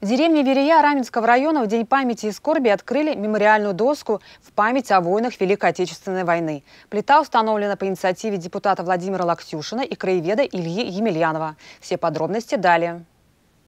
В деревне Верея Раменского района в День памяти и скорби открыли мемориальную доску в память о войнах Великой Отечественной войны. Плита установлена по инициативе депутата Владимира Лактюшина и краеведа Ильи Емельянова. Все подробности далее.